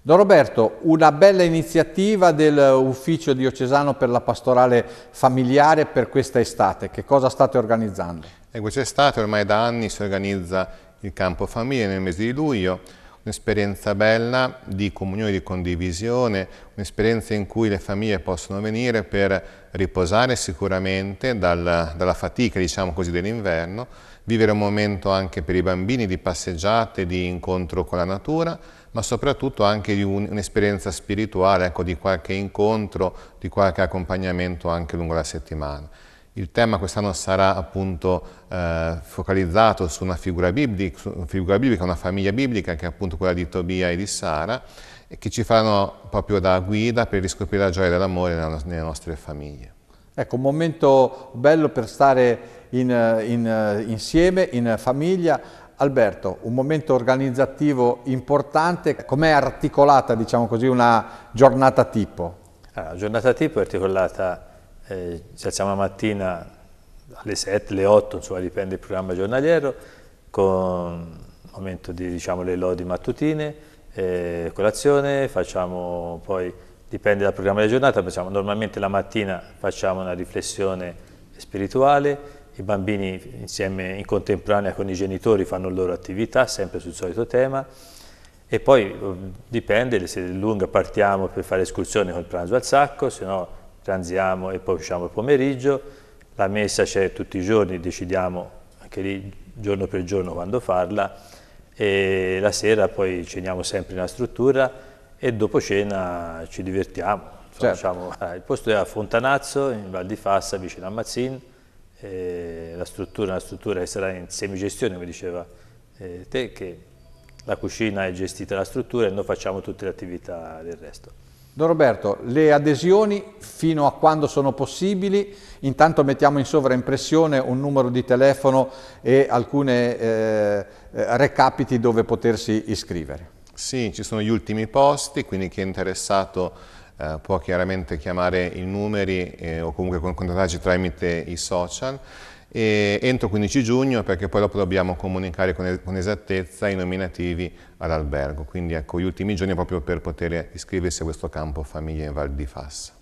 Don Roberto, una bella iniziativa dell'Ufficio Diocesano per la Pastorale Familiare per questa estate. Che cosa state organizzando? E questa estate ormai da anni si organizza il campo famiglia nel mese di luglio un'esperienza bella di comunione, di condivisione, un'esperienza in cui le famiglie possono venire per riposare sicuramente dal, dalla fatica, diciamo così, dell'inverno, vivere un momento anche per i bambini di passeggiate, di incontro con la natura, ma soprattutto anche di un'esperienza spirituale, ecco, di qualche incontro, di qualche accompagnamento anche lungo la settimana. Il tema quest'anno sarà appunto eh, focalizzato su una figura biblica, una figura biblica, una famiglia biblica, che è appunto quella di Tobia e di Sara, che ci faranno proprio da guida per riscoprire la gioia dell'amore nelle nostre famiglie. Ecco, un momento bello per stare in, in, insieme, in famiglia. Alberto, un momento organizzativo importante, com'è articolata diciamo così, una giornata tipo? La ah, giornata tipo è articolata eh, ci alziamo la mattina alle 7, alle 8, insomma dipende il programma giornaliero, con il momento di diciamo, le lodi mattutine, eh, colazione, facciamo poi, dipende dal programma della giornata, facciamo, normalmente la mattina facciamo una riflessione spirituale, i bambini insieme in contemporanea con i genitori fanno le loro attività, sempre sul solito tema, e poi eh, dipende, se è lunga partiamo per fare escursione con il pranzo al sacco, se no pranziamo e poi usciamo il pomeriggio, la messa c'è tutti i giorni, decidiamo anche lì giorno per giorno quando farla e la sera poi ceniamo sempre nella struttura e dopo cena ci divertiamo. Certo. Facciamo, ah, il posto è a Fontanazzo, in Val di Fassa, vicino a Mazzin, la struttura, una struttura che sarà in semigestione, come diceva eh, te, che la cucina è gestita dalla struttura e noi facciamo tutte le attività del resto. Don Roberto, le adesioni fino a quando sono possibili, intanto mettiamo in sovraimpressione un numero di telefono e alcuni eh, recapiti dove potersi iscrivere. Sì, ci sono gli ultimi posti, quindi chi è interessato eh, può chiaramente chiamare i numeri eh, o comunque contattarci tramite i social e entro 15 giugno perché poi dopo dobbiamo comunicare con, con esattezza i nominativi all'albergo, quindi ecco gli ultimi giorni proprio per poter iscriversi a questo campo Famiglie in Val di Fassa.